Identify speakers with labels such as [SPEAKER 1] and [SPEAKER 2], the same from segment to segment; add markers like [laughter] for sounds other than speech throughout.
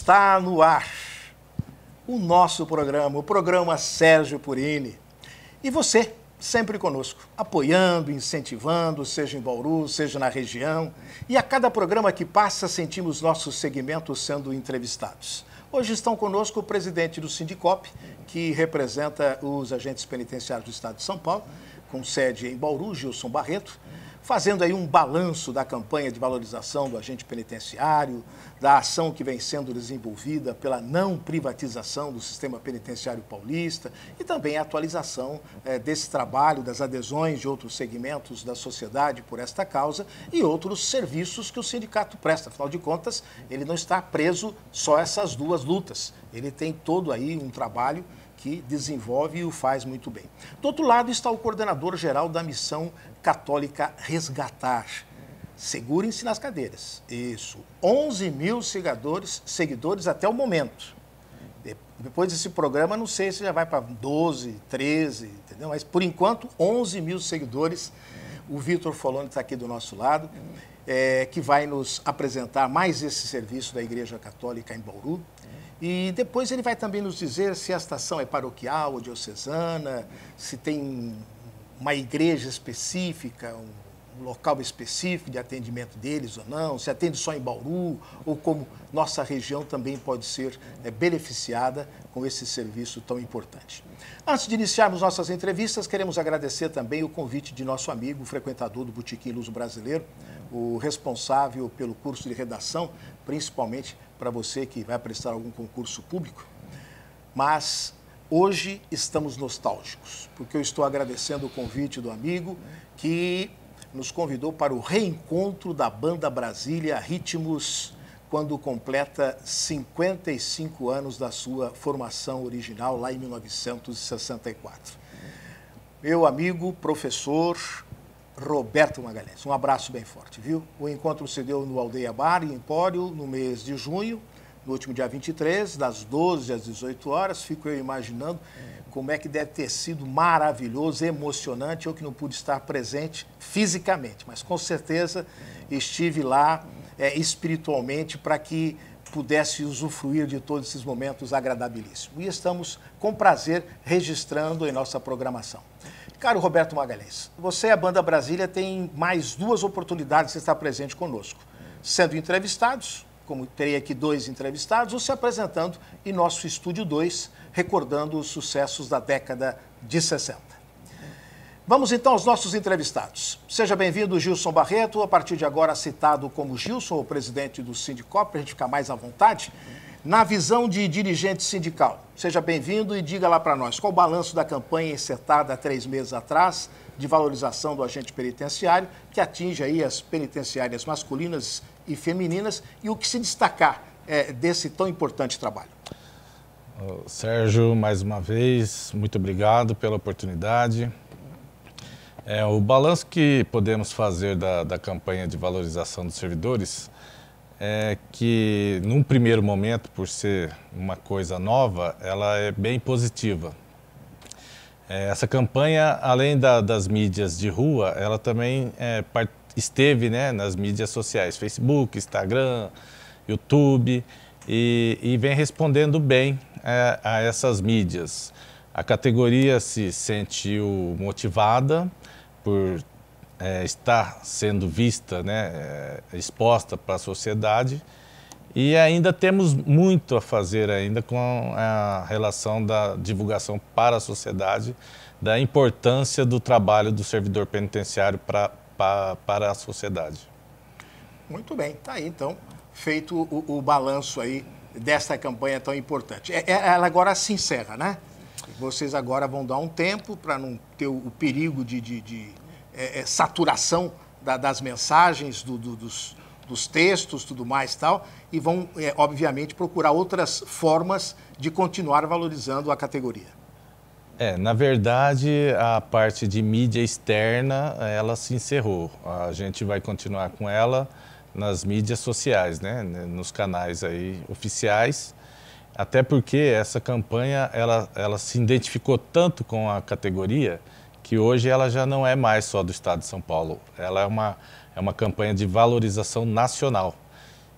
[SPEAKER 1] Está no ar o nosso programa, o programa Sérgio Purini. E você, sempre conosco, apoiando, incentivando, seja em Bauru, seja na região. E a cada programa que passa, sentimos nossos segmentos sendo entrevistados. Hoje estão conosco o presidente do Sindicop, que representa os agentes penitenciários do Estado de São Paulo, com sede em Bauru, Gilson Barreto fazendo aí um balanço da campanha de valorização do agente penitenciário, da ação que vem sendo desenvolvida pela não privatização do sistema penitenciário paulista e também a atualização é, desse trabalho, das adesões de outros segmentos da sociedade por esta causa e outros serviços que o sindicato presta. Afinal de contas, ele não está preso só essas duas lutas. Ele tem todo aí um trabalho que desenvolve e o faz muito bem. Do outro lado está o coordenador geral da missão Católica resgatar. Segurem-se nas cadeiras. Isso. 11 mil seguidores, seguidores até o momento. Depois desse programa, não sei se já vai para 12, 13, entendeu? Mas, por enquanto, 11 mil seguidores. O Vitor Foloni está aqui do nosso lado, é, que vai nos apresentar mais esse serviço da Igreja Católica em Bauru. E depois ele vai também nos dizer se a estação é paroquial ou diocesana, se tem uma igreja específica, um, um local específico de atendimento deles ou não, se atende só em Bauru, ou como nossa região também pode ser é, beneficiada com esse serviço tão importante. Antes de iniciarmos nossas entrevistas, queremos agradecer também o convite de nosso amigo, frequentador do Botequim Luso Brasileiro, o responsável pelo curso de redação, principalmente para você que vai prestar algum concurso público. Mas Hoje estamos nostálgicos, porque eu estou agradecendo o convite do amigo que nos convidou para o reencontro da banda Brasília Ritmos, quando completa 55 anos da sua formação original, lá em 1964. Meu amigo, professor, Roberto Magalhães. Um abraço bem forte, viu? O encontro se deu no Aldeia Bar, em Empório, no mês de junho no último dia 23, das 12 às 18 horas. Fico eu imaginando como é que deve ter sido maravilhoso, emocionante. Eu que não pude estar presente fisicamente, mas com certeza estive lá é, espiritualmente para que pudesse usufruir de todos esses momentos agradabilíssimos. E estamos com prazer registrando em nossa programação. Caro Roberto Magalhães, você e a Banda Brasília têm mais duas oportunidades de estar presente conosco, sendo entrevistados como terei aqui dois entrevistados, ou se apresentando em nosso Estúdio 2, recordando os sucessos da década de 60. Vamos então aos nossos entrevistados. Seja bem-vindo, Gilson Barreto, a partir de agora citado como Gilson, o presidente do Sindicop, para a gente ficar mais à vontade. Na visão de dirigente sindical, seja bem-vindo e diga lá para nós qual o balanço da campanha encetada há três meses atrás de valorização do agente penitenciário, que atinge aí as penitenciárias masculinas e femininas e o que se destacar é, desse tão importante trabalho.
[SPEAKER 2] Sérgio, mais uma vez, muito obrigado pela oportunidade. É, o balanço que podemos fazer da, da campanha de valorização dos servidores é que, num primeiro momento, por ser uma coisa nova, ela é bem positiva. É, essa campanha, além da, das mídias de rua, ela também é, part, esteve né, nas mídias sociais, Facebook, Instagram, YouTube, e, e vem respondendo bem é, a essas mídias. A categoria se sentiu motivada por é, estar sendo vista, né, é, exposta para a sociedade, e ainda temos muito a fazer ainda com a relação da divulgação para a sociedade, da importância do trabalho do servidor penitenciário para para a sociedade.
[SPEAKER 1] Muito bem, está aí então feito o, o, balanço aí desta campanha tão importante. É, é, ela agora se encerra, né? Vocês agora vão dar um tempo para não ter o perigo de, de, de é, é, saturação da, das mensagens, do, do, dos, dos textos, tudo mais tal, e vão, é, obviamente, procurar outras formas de continuar valorizando a categoria.
[SPEAKER 2] É, na verdade, a parte de mídia externa, ela se encerrou. A gente vai continuar com ela nas mídias sociais, né? nos canais aí oficiais, até porque essa campanha, ela, ela se identificou tanto com a categoria que hoje ela já não é mais só do Estado de São Paulo. Ela é uma, é uma campanha de valorização nacional.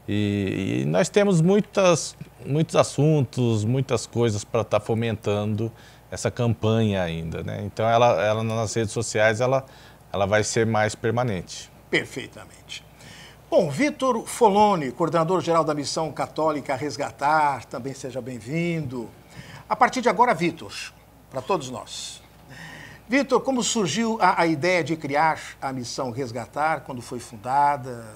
[SPEAKER 2] E, e nós temos muitas, muitos assuntos, muitas coisas para estar tá fomentando essa campanha ainda, né? Então ela, ela nas redes sociais ela, ela vai ser mais permanente. Perfeitamente.
[SPEAKER 1] Bom, Vitor Foloni, coordenador-geral da Missão Católica Resgatar, também seja bem-vindo. A partir de agora, Vitor, para todos nós. Vitor, como surgiu a, a, ideia de criar a Missão Resgatar, quando foi fundada?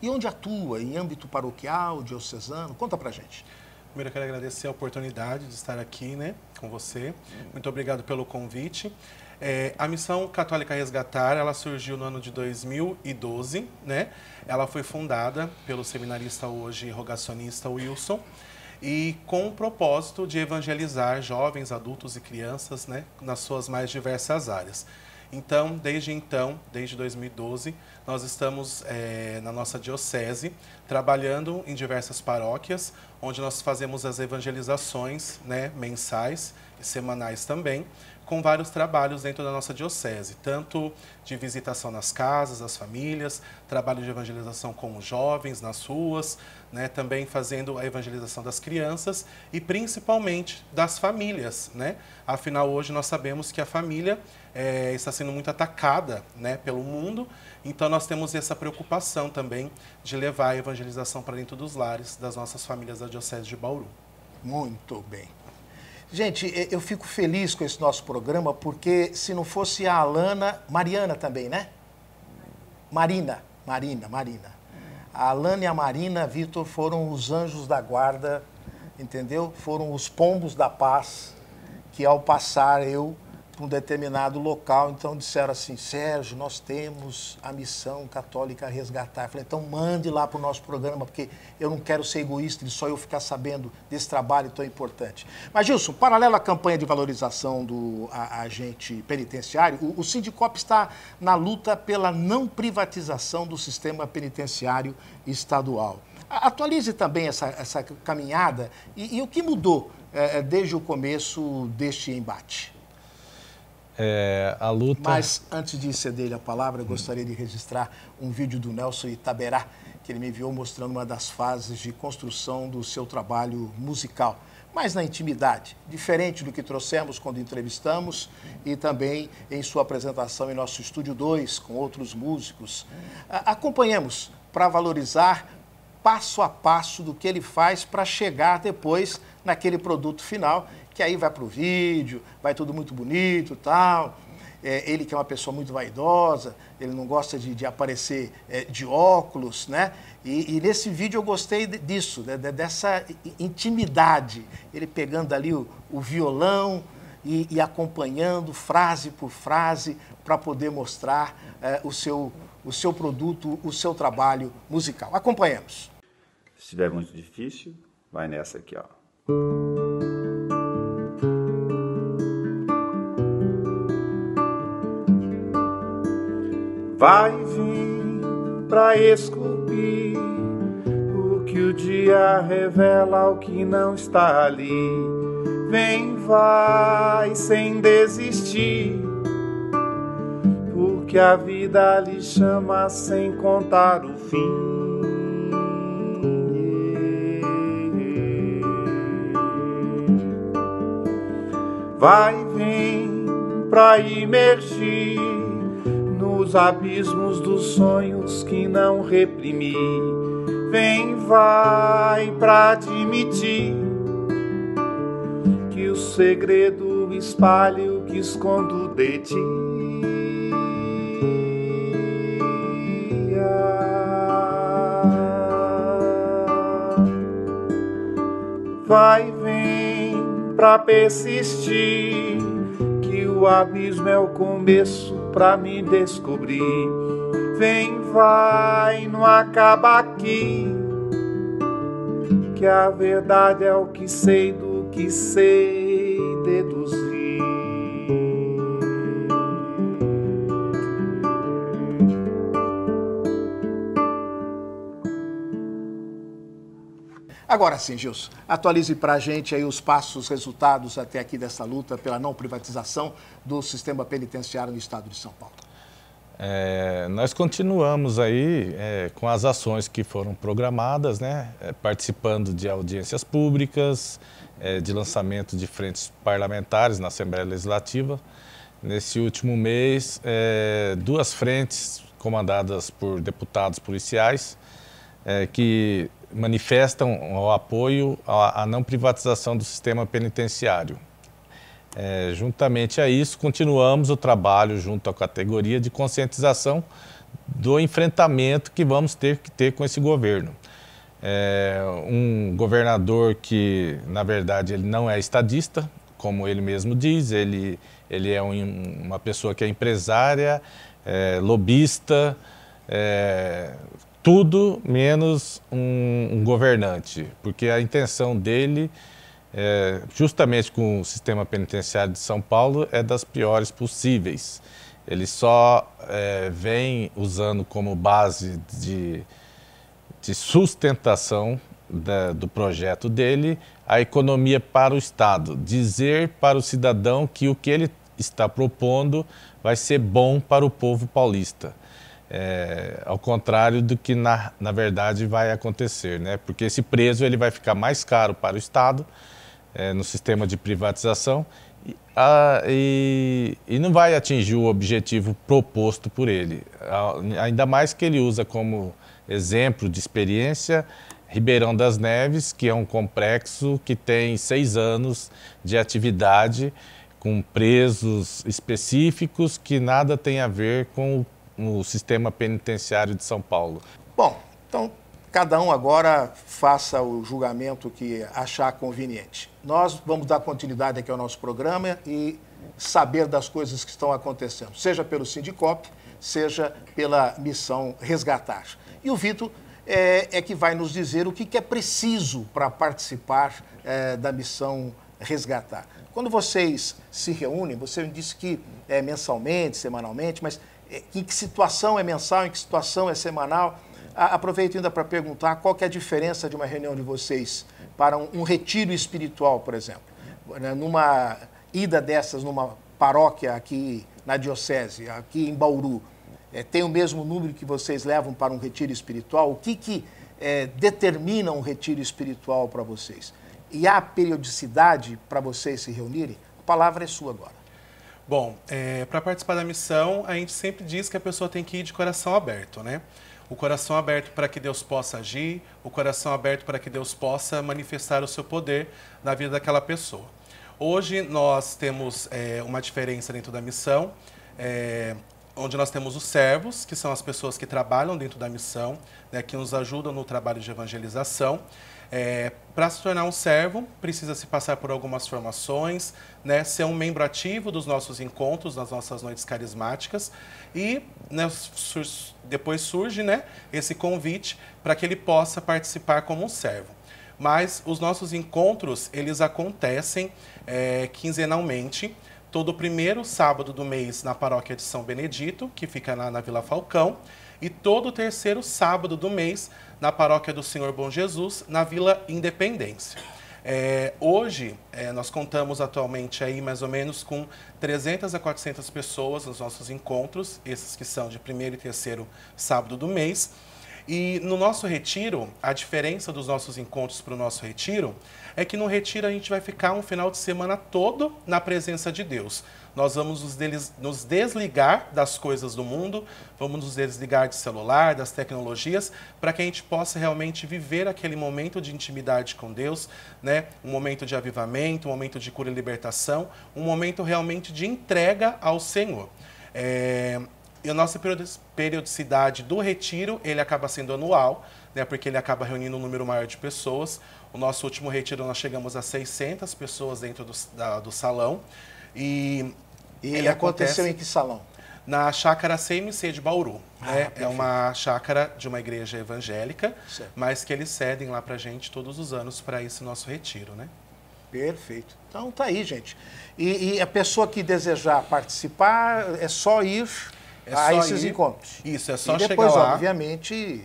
[SPEAKER 1] E onde atua? Em âmbito paroquial, diocesano?
[SPEAKER 3] Conta pra gente. Primeiro eu quero agradecer a oportunidade de estar aqui né, com você. Muito obrigado pelo convite. É, a Missão Católica Resgatar, ela surgiu no ano de 2012, né? Ela foi fundada pelo seminarista hoje rogacionista Wilson e com o propósito de evangelizar jovens, adultos e crianças, né, nas suas mais diversas áreas. Então, desde então, desde 2012, nós estamos é, na nossa diocese trabalhando em diversas paróquias, onde nós fazemos as evangelizações né, mensais e semanais também, com vários trabalhos dentro da nossa diocese, tanto de visitação nas casas, as famílias, trabalho de evangelização com os jovens nas ruas, né, também fazendo a evangelização das crianças e principalmente das famílias. Né? Afinal, hoje nós sabemos que a família é, está sendo muito atacada né, pelo mundo, então nós temos essa preocupação também de levar a evangelização para dentro dos lares das nossas famílias da Diocese de Bauru. Muito bem.
[SPEAKER 1] Gente, eu fico feliz com esse nosso programa porque se não fosse a Alana, Mariana também, né? Marina, Marina, Marina. A Alane e a Marina, Vitor, foram os anjos da guarda, entendeu? Foram os pombos da paz que ao passar eu para um determinado local. Então disseram assim: Sérgio, nós temos a missão católica a resgatar. Eu falei: então mande lá para o nosso programa, porque eu não quero ser egoísta de só eu ficar sabendo desse trabalho tão importante. Mas, Gilson, paralelo à campanha de valorização do agente penitenciário, o, o Sindicop está na luta pela não privatização do sistema penitenciário estadual. Atualize também essa, essa caminhada e, e o que mudou eh, desde o começo deste embate
[SPEAKER 2] é, a luta. Mas
[SPEAKER 1] antes de ceder a palavra, eu gostaria de registrar um vídeo do Nelson Itaberá, que ele me enviou mostrando uma das fases de construção do seu trabalho musical mas na intimidade, diferente do que trouxemos quando entrevistamos e também em sua apresentação em nosso estúdio 2 com outros músicos. acompanhamos para valorizar passo a passo do que ele faz para chegar depois naquele produto final que aí vai para o vídeo, vai tudo muito bonito tal. É, ele que é uma pessoa muito vaidosa, ele não gosta de, de aparecer é, de óculos, né? E, e, nesse vídeo eu gostei disso, né? dessa intimidade, ele pegando ali o, o violão e, e, acompanhando frase por frase para poder mostrar é, o, seu, o seu produto, o seu trabalho musical. Acompanhamos.
[SPEAKER 4] Se estiver muito difícil, vai nessa aqui, ó. vai vir para esculpir o que o dia revela, o que não está ali. Vem, vai sem desistir, porque a vida lhe chama sem contar o fim. Vai, vem pra imergir os abismos dos sonhos que não reprimi. Vem, vai pra admitir que o segredo espalhe o que escondo de ti. vai vem pra persistir que o abismo é o começo pra me descobrir. Vem, vai, não acaba aqui. Que a verdade é o que sei do que sei.
[SPEAKER 1] Agora sim, Gilson, atualize para a gente aí os passos, resultados até aqui dessa luta pela não privatização do sistema penitenciário no estado de São Paulo.
[SPEAKER 2] É, nós continuamos aí é, com as ações que foram programadas, né, é, participando de audiências públicas, é, de lançamento de frentes parlamentares na Assembleia Legislativa. Nesse último mês, é, duas frentes comandadas por deputados policiais que manifestam o apoio à, à não privatização do sistema penitenciário. É, juntamente a isso, continuamos o trabalho junto à categoria de conscientização do enfrentamento que vamos ter que ter com esse governo. É, um governador que, na verdade, ele não é estadista, como ele mesmo diz, ele, ele é um, uma pessoa que é empresária, é, lobista, é, tudo menos um, um governante, porque a intenção dele, é, justamente com o sistema penitenciário de São Paulo, é das piores possíveis. Ele só é, vem usando como base de, de sustentação da, do projeto dele a economia para o Estado, dizer para o cidadão que o que ele está propondo vai ser bom para o povo paulista é, ao contrário do que na, na verdade vai acontecer, né? Porque esse preso ele vai ficar mais caro para o Estado é, no sistema de privatização e, a, e, e, não vai atingir o objetivo proposto por ele. Ainda mais que ele usa como exemplo de experiência Ribeirão das Neves, que é um complexo que tem seis anos de atividade com presos específicos que nada tem a ver com o no sistema penitenciário de São Paulo?
[SPEAKER 1] Bom, então cada um agora faça o julgamento que achar conveniente. Nós vamos dar continuidade aqui ao nosso programa e saber das coisas que estão acontecendo, seja pelo Sindicop, seja pela missão Resgatar. E o Vitor é, é, que vai nos dizer o que, que é preciso para participar é, da missão Resgatar. Quando vocês se reúnem, você disse que é mensalmente, semanalmente, mas é, em que situação é mensal, em que situação é semanal. Aproveito ainda para perguntar qual é a diferença de uma reunião de vocês para um, um retiro espiritual, por exemplo. Né? Numa ida dessas, numa paróquia aqui na diocese, aqui em Bauru, é, tem o mesmo número que vocês levam para um retiro espiritual? O que, que é, determina um retiro espiritual para vocês? E há periodicidade para vocês se reunirem? A palavra é sua
[SPEAKER 3] agora. Bom, é, para participar da missão, a gente sempre diz que a pessoa tem que ir de coração aberto, né? O coração aberto para que Deus possa agir, o coração aberto para que Deus possa manifestar o seu poder na vida daquela pessoa. Hoje nós temos é, uma diferença dentro da missão, é, onde nós temos os servos, que são as pessoas que trabalham dentro da missão, né, que nos ajudam no trabalho de evangelização. É, para se tornar um servo, precisa se passar por algumas formações, né, ser um membro ativo dos nossos encontros, das nossas noites carismáticas, e né, sur depois surge né, esse convite para que ele possa participar como um servo. Mas os nossos encontros, eles acontecem é, quinzenalmente, todo primeiro sábado do mês na paróquia de São Benedito, que fica na, na Vila Falcão, e todo terceiro sábado do mês na paróquia do Senhor Bom Jesus, na Vila Independência. É, hoje, é, nós contamos atualmente aí mais ou menos com 300 a 400 pessoas nos nossos encontros, esses que são de primeiro e terceiro sábado do mês. E no nosso retiro, a diferença dos nossos encontros para o nosso retiro é que no retiro a gente vai ficar um final de semana todo na presença de Deus nós vamos nos desligar das coisas do mundo, vamos nos desligar de celular, das tecnologias, para que a gente possa realmente viver aquele momento de intimidade com Deus, né? um momento de avivamento, um momento de cura e libertação, um momento realmente de entrega ao Senhor. É... E a nossa periodicidade do retiro, ele acaba sendo anual, né, porque ele acaba reunindo um número maior de pessoas. O nosso último retiro, nós chegamos a 600 pessoas dentro do, da, do salão. E, e ele aconteceu em que salão? na chácara CMC de Bauru. Ah, né? É uma chácara de uma igreja evangélica, certo. mas que eles cedem lá para gente todos os anos para esse nosso retiro, né? Perfeito. Então tá aí, gente. E, e a pessoa
[SPEAKER 1] que desejar participar é só ir é a só esses ir. encontros.
[SPEAKER 3] Isso, é só e depois, chegar lá. obviamente,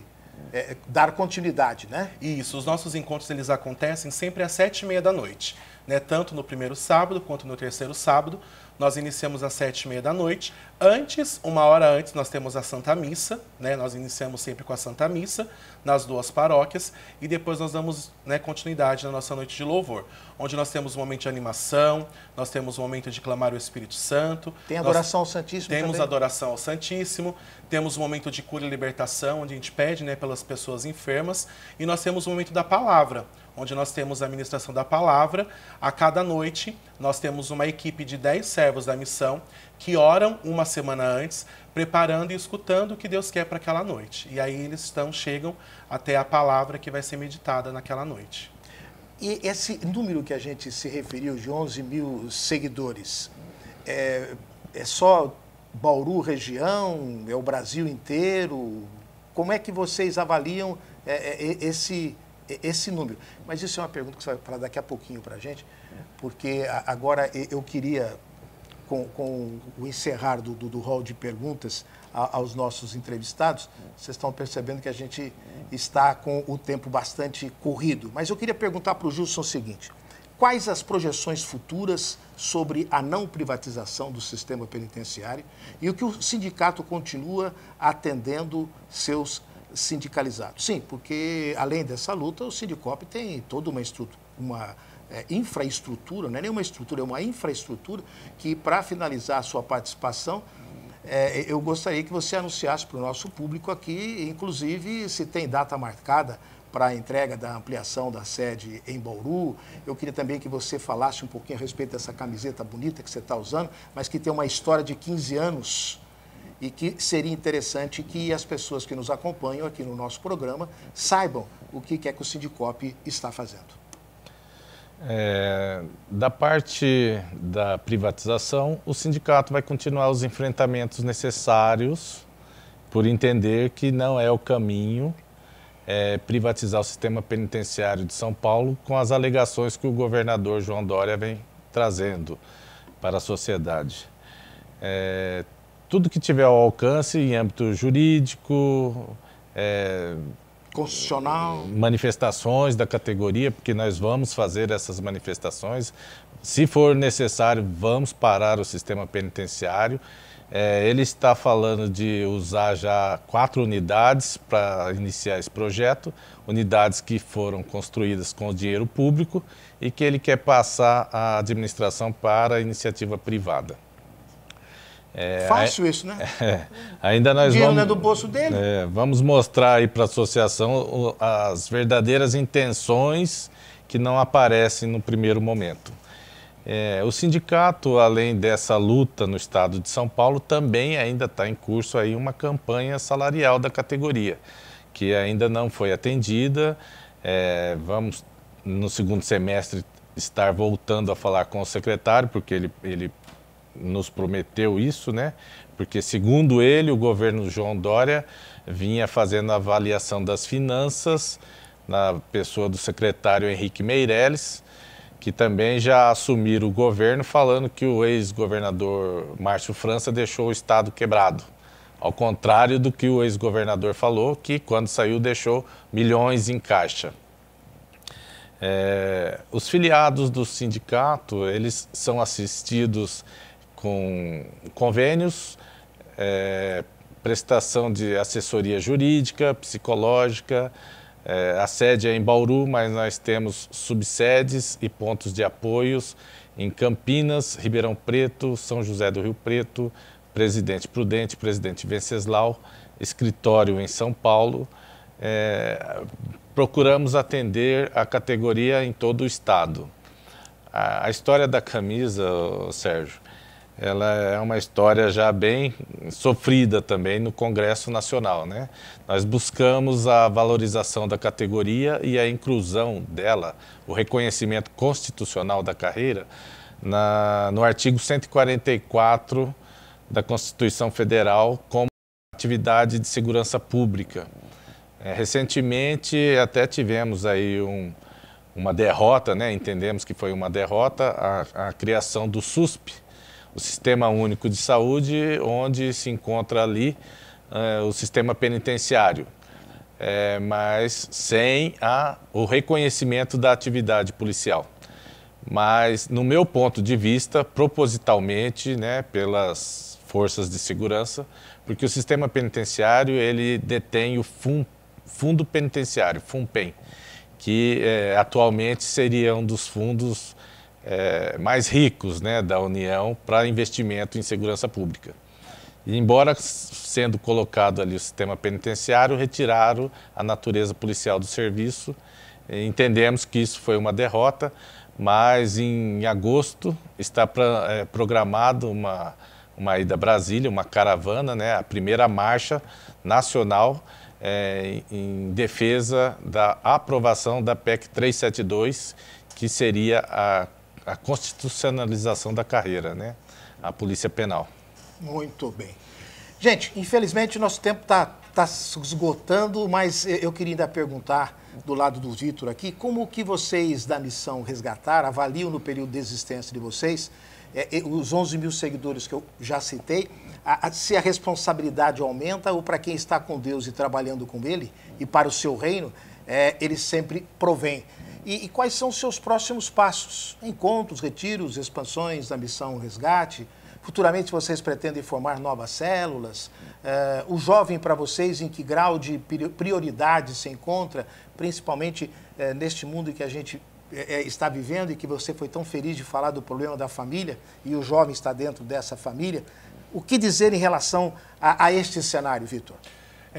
[SPEAKER 3] é, dar continuidade, né? Isso, os nossos encontros eles acontecem sempre às sete e meia da noite né, tanto no primeiro sábado quanto no terceiro sábado. Nós iniciamos às sete e meia da noite. Antes, uma hora antes, nós temos a Santa Missa, né? Nós iniciamos sempre com a Santa Missa nas duas paróquias e depois nós damos né, continuidade na nossa noite de louvor, onde nós temos um momento de animação, nós temos um momento de clamar o Espírito Santo. Tem adoração ao Santíssimo Temos também. adoração ao Santíssimo, temos um momento de cura e libertação, onde a gente pede né, pelas pessoas enfermas e nós temos o um momento da palavra, onde nós temos a ministração da palavra. A cada noite, nós temos uma equipe de 10 servos da missão que oram uma semana antes, preparando e escutando o que Deus quer para aquela noite. E aí eles estão, chegam até a palavra que vai ser meditada naquela noite.
[SPEAKER 1] E esse número que a gente se referiu, de 11 mil seguidores, é, é só Bauru região? É o Brasil inteiro? Como é que vocês avaliam é, é, esse esse número. Mas isso é uma pergunta que você vai falar daqui a pouquinho para a gente, porque agora eu queria, com, com o encerrar do, do, do, hall de perguntas aos nossos entrevistados, vocês estão percebendo que a gente está com o tempo bastante corrido. Mas eu queria perguntar para o Gilson o seguinte. Quais as projeções futuras sobre a não privatização do sistema penitenciário e o que o sindicato continua atendendo seus sindicalizado. Sim, porque além dessa luta, o Sindicop tem toda uma estrutura, uma é, infraestrutura, não é nenhuma estrutura, é uma infraestrutura que, para finalizar a sua participação, é, eu gostaria que você anunciasse para o nosso público aqui, inclusive se tem data marcada para a entrega da ampliação da sede em Bauru. Eu queria também que você falasse um pouquinho a respeito dessa camiseta bonita que você está usando, mas que tem uma história de 15 anos e que seria interessante que as pessoas que nos acompanham aqui no nosso programa saibam o que é que o Sindicop está fazendo.
[SPEAKER 2] É, da parte da privatização, o sindicato vai continuar os enfrentamentos necessários por entender que não é o caminho é, privatizar o sistema penitenciário de São Paulo com as alegações que o governador João Dória vem trazendo para a sociedade. É, tudo que tiver ao alcance em âmbito jurídico, é, constitucional, manifestações da categoria, porque nós vamos fazer essas manifestações. Se for necessário, vamos parar o sistema penitenciário. É, ele está falando de usar já quatro unidades para iniciar esse projeto, unidades que foram construídas com dinheiro público e que ele quer passar a administração para a iniciativa privada. É, Fácil a... isso, né? É, [laughs] ainda nós Dinheiro vamos. Né, do bolso dele. É, vamos mostrar aí para a associação as verdadeiras intenções que não aparecem no primeiro momento. É, o sindicato, além dessa luta no estado de São Paulo, também ainda está em curso aí uma campanha salarial da categoria, que ainda não foi atendida. É, vamos, no segundo semestre, estar voltando a falar com o secretário, porque ele, ele nos prometeu isso, né? Porque, segundo ele, o governo João Dória vinha fazendo a avaliação das finanças na pessoa do secretário Henrique Meirelles, que também já assumiu o governo falando que o ex-governador Márcio França deixou o Estado quebrado. Ao contrário do que o ex-governador falou, que quando saiu deixou milhões em caixa. É, os filiados do sindicato, eles são assistidos com convênios, é, prestação de assessoria jurídica, psicológica. É, a sede é em Bauru, mas nós temos subsedes e pontos de apoios em Campinas, Ribeirão Preto, São José do Rio Preto, Presidente Prudente, Presidente Venceslau, escritório em São Paulo. É, procuramos atender a categoria em todo o estado. A, a história da camisa, Sérgio, ela é uma história já bem sofrida também no Congresso Nacional. Né? Nós buscamos a valorização da categoria e a inclusão dela, o reconhecimento constitucional da carreira, na, no artigo 144 da Constituição Federal como atividade de segurança pública. É, recentemente até tivemos aí um, uma derrota, né? entendemos que foi uma derrota, a, a criação do SUSP, o Sistema Único de Saúde, onde se encontra ali uh, o sistema penitenciário, é, mas sem a, o reconhecimento da atividade policial. Mas, no meu ponto de vista, propositalmente, né, pelas forças de segurança, porque o sistema penitenciário ele detém o Fundo Penitenciário, FUNPEN, que é, atualmente seria um dos fundos é, mais ricos né, da União para investimento em segurança pública. E, embora sendo colocado ali o sistema penitenciário, retiraram a natureza policial do serviço. Eh, entendemos que isso foi uma derrota, mas em agosto está pra, é, programado uma, uma ida a Brasília, uma caravana, né, a primeira marcha nacional é, em defesa da aprovação da PEC 372, que seria a a constitucionalização da carreira, né? A Polícia Penal.
[SPEAKER 1] Muito bem. Gente, infelizmente nosso tempo está está esgotando, mas eu queria ainda perguntar do lado do Vitor aqui, como que vocês da missão Resgatar avaliam no período de existência de vocês, é, os 11 mil seguidores que eu já citei, a, a, se a responsabilidade aumenta ou para quem está com Deus e trabalhando com Ele e para o seu reino, eh, Ele sempre provém. E, e quais são os seus próximos passos? Encontros, retiros, expansões da missão Resgate? Futuramente vocês pretendem formar novas células? Eh, o jovem para vocês, em que grau de prioridade se encontra, principalmente eh, neste mundo que a gente eh, está vivendo e que você foi tão feliz de falar do problema da família e o jovem está dentro
[SPEAKER 3] dessa família? O que dizer em relação a, a este cenário, Vitor?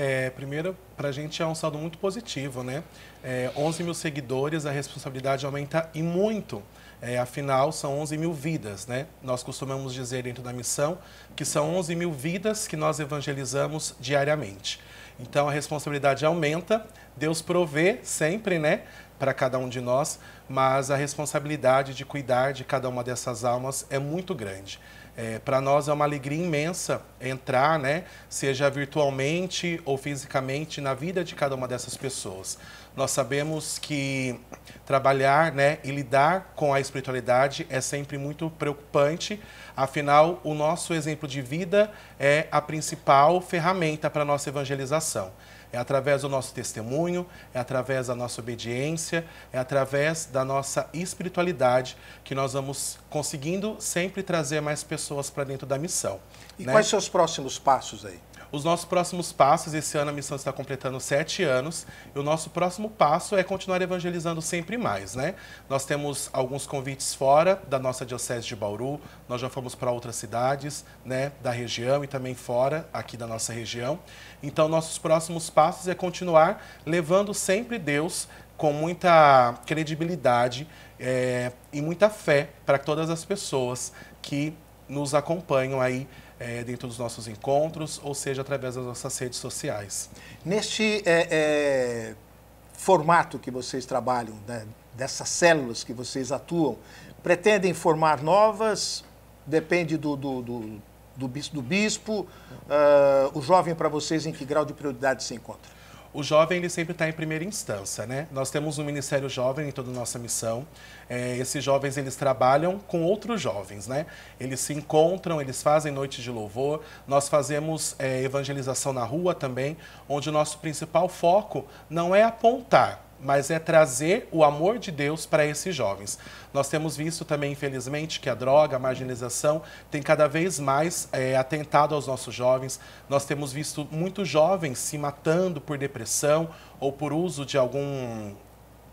[SPEAKER 3] É, primeiro, para a gente é um saldo muito positivo, né? É, 11 mil seguidores, a responsabilidade aumenta e muito. É, afinal, são 11 mil vidas, né? Nós costumamos dizer dentro da missão que são 11 mil vidas que nós evangelizamos diariamente. Então, a responsabilidade aumenta, Deus provê sempre, né? Para cada um de nós, mas a responsabilidade de cuidar de cada uma dessas almas é muito grande. É, para nós é uma alegria imensa entrar, né, seja virtualmente ou fisicamente, na vida de cada uma dessas pessoas. Nós sabemos que trabalhar né, e lidar com a espiritualidade é sempre muito preocupante, afinal, o nosso exemplo de vida é a principal ferramenta para a nossa evangelização. É através do nosso testemunho, é através da nossa obediência, é através da nossa espiritualidade que nós vamos conseguindo sempre trazer mais pessoas para dentro da missão. E né? quais seus próximos passos aí? Os nossos próximos passos, esse ano a missão está completando sete anos, e o nosso próximo passo é continuar evangelizando sempre mais, né? Nós temos alguns convites fora da nossa Diocese de Bauru, nós já fomos para outras cidades, né, da região e também fora aqui da nossa região. Então, nossos próximos passos é continuar levando sempre Deus com muita credibilidade é, e muita fé para todas as pessoas que nos acompanham aí é, dentro dos nossos encontros, ou seja, através das nossas redes sociais. Neste é, é, formato que vocês trabalham, né, dessas
[SPEAKER 1] células que vocês atuam, pretendem formar novas? Depende do,
[SPEAKER 3] do, do, do bispo. Do bispo uh, o jovem para vocês, em que grau de prioridade se encontra? o jovem ele sempre está em primeira instância, né? Nós temos um Ministério Jovem em toda a nossa missão. É, esses jovens eles trabalham com outros jovens, né? Eles se encontram, eles fazem noites de louvor. Nós fazemos é, evangelização na rua também, onde o nosso principal foco não é apontar mas é trazer o amor de Deus para esses jovens. Nós temos visto também, infelizmente, que a droga, a marginalização tem cada vez mais é, atentado aos nossos jovens. Nós temos visto muitos jovens se matando por depressão ou por uso de algum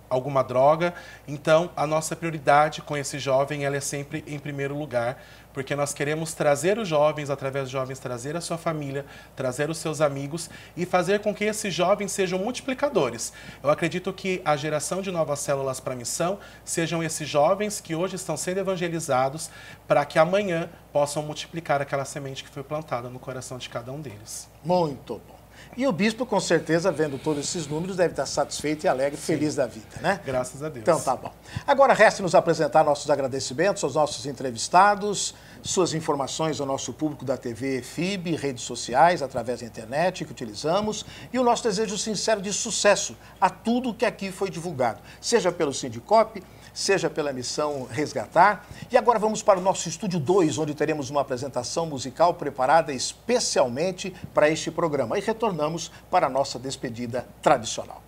[SPEAKER 3] alguma droga. Então, a nossa prioridade com esse jovem ela é sempre em primeiro lugar, porque nós queremos trazer os jovens, através dos jovens, trazer a sua família, trazer os seus amigos e fazer com que esses jovens sejam multiplicadores. Eu acredito que a geração de novas células para a missão sejam esses jovens que hoje estão sendo evangelizados para que amanhã possam multiplicar aquela semente que foi plantada no coração de cada um deles. Muito bom. E o bispo, com certeza, vendo todos
[SPEAKER 1] esses números, deve estar satisfeito e alegre, Sim. feliz da vida,
[SPEAKER 3] né? Graças a Deus. Então
[SPEAKER 1] tá bom. Agora resta nos apresentar nossos agradecimentos aos nossos entrevistados, suas informações ao nosso público da TV FIB, redes sociais, através da internet que utilizamos, e o nosso desejo sincero de sucesso a tudo que aqui foi divulgado, seja pelo Sindicop, seja pela missão Resgatar. E agora vamos para o nosso estúdio 2, onde teremos uma apresentação musical preparada especialmente para este programa. E retornamos para a nossa despedida tradicional.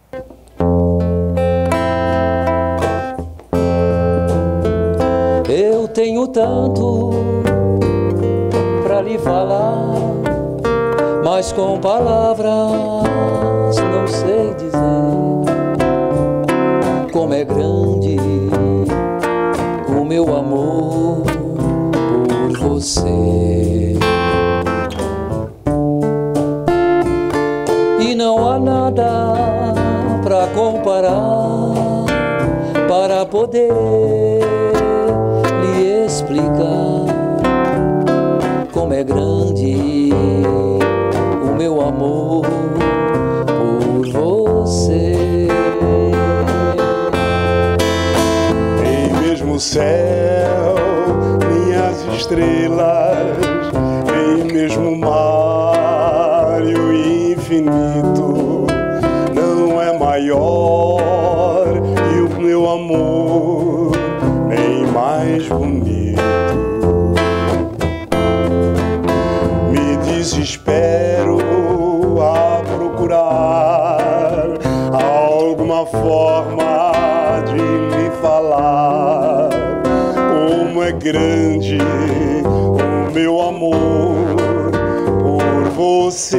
[SPEAKER 1] Eu tenho tanto
[SPEAKER 5] para lhe falar, mas com palavras não sei dizer como é grande poder lhe explicar como é grande o meu amor por você. Em mesmo céu, minhas estrelas espero a procurar alguma forma de lhe falar. Como é grande o meu amor por você.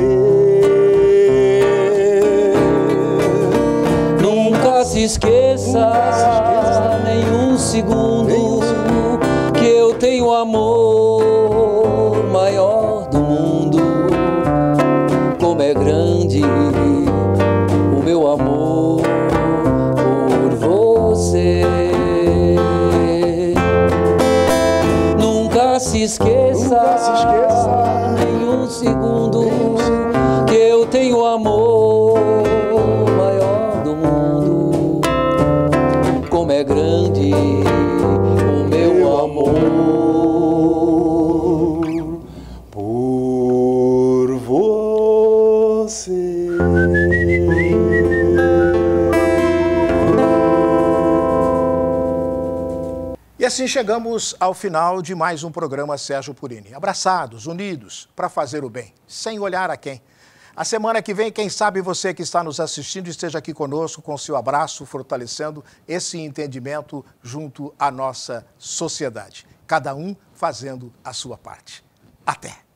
[SPEAKER 5] Nunca se esqueça, Nunca se esqueça. nenhum segundo que eu tenho amor. amor
[SPEAKER 4] por você.
[SPEAKER 1] E assim chegamos ao final de mais um programa Sérgio Purini. Abraçados, unidos, para fazer o bem, sem olhar a quem. A semana que vem, quem sabe você que está nos assistindo esteja aqui conosco com seu abraço, fortalecendo esse entendimento junto à nossa sociedade. Cada um fazendo a sua parte. Até!